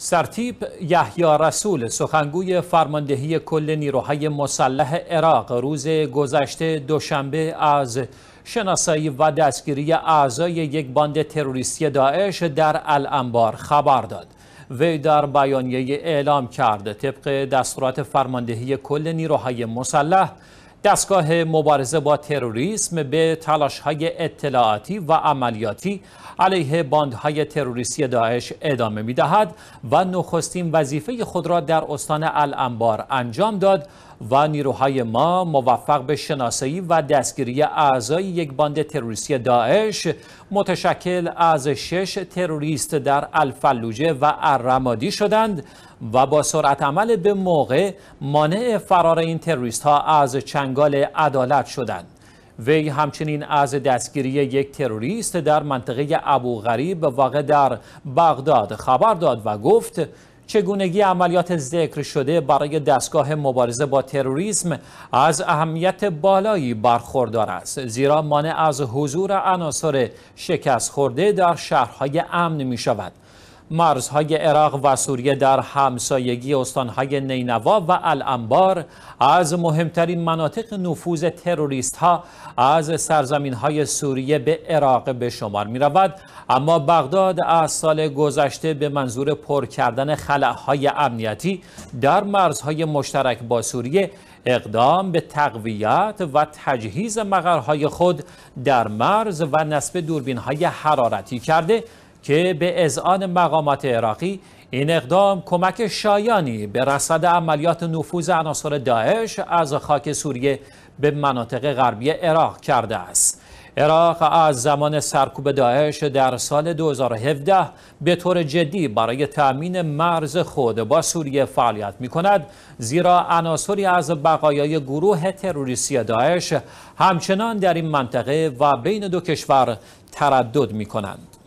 سرتیب یحیی رسول سخنگوی فرماندهی کل نیروهای مسلح عراق روز گذشته دوشنبه از شناسایی و دستگیری اعضای یک باند تروریستی داعش در الانبار خبر داد وی در بیانیه اعلام کرد طبق دستورات فرماندهی کل نیروهای مسلح دستگاه مبارزه با تروریسم به تلاش های اطلاعاتی و عملیاتی علیه باندهای تروریستی داعش ادامه می و نخستین وظیفه خود را در استان الانبار انجام داد و نیروهای ما موفق به شناسایی و دستگیری اعضای یک باند تروریستی داعش متشکل از شش تروریست در الفلوجه و الرمادی شدند و با سرعت عمل به موقع مانع فرار این تروریست ها از چنگال عدالت شدند. وی همچنین از دستگیری یک تروریست در منطقه ابو غریب واقع در بغداد خبر داد و گفت چگونگی عملیات ذکر شده برای دستگاه مبارزه با تروریسم از اهمیت بالایی برخوردار است زیرا مانع از حضور عناصر شکست خورده در شهرهای امن می شود مرزهای عراق و سوریه در همسایگی استانهای نینوا و الانبار از مهمترین مناطق نفوذ تروریست ها از سرزمین های سوریه به عراق به شمار می رود اما بغداد از سال گذشته به منظور پر کردن های امنیتی در مرزهای مشترک با سوریه اقدام به تقویت و تجهیز مقرهای خود در مرز و نصب دوربین های حرارتی کرده که به اذعان مقامات عراقی این اقدام کمک شایانی به رصد عملیات نفوذ عناصر داعش از خاک سوریه به مناطق غربی عراق کرده است عراق از زمان سرکوب داعش در سال 2017 به طور جدی برای تأمین مرز خود با سوریه فعالیت می کند زیرا عناصری از بقایای گروه تروریستی داعش همچنان در این منطقه و بین دو کشور تردد می کنند.